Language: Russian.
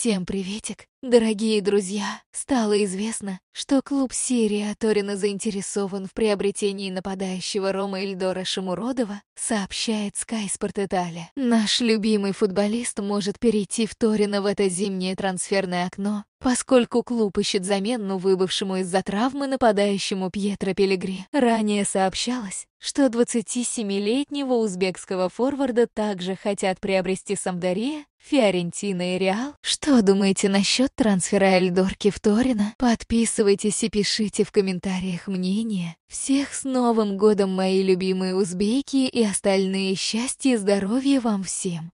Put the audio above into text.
Всем приветик, дорогие друзья! Стало известно, что клуб Сирия Аторина заинтересован в приобретении нападающего Рома Эльдора Шамуродова, сообщает Sky Sport Italia. Наш любимый футболист может перейти в Торино в это зимнее трансферное окно, поскольку клуб ищет замену выбывшему из-за травмы нападающему Пьетро Пелегри. Ранее сообщалось, что 27-летнего узбекского форварда также хотят приобрести Самдария Фиорентина и Реал? Что думаете насчет трансфера Эльдорки в Торино? Подписывайтесь и пишите в комментариях мнение. Всех с Новым годом, мои любимые узбеки и остальные счастья и здоровья вам всем!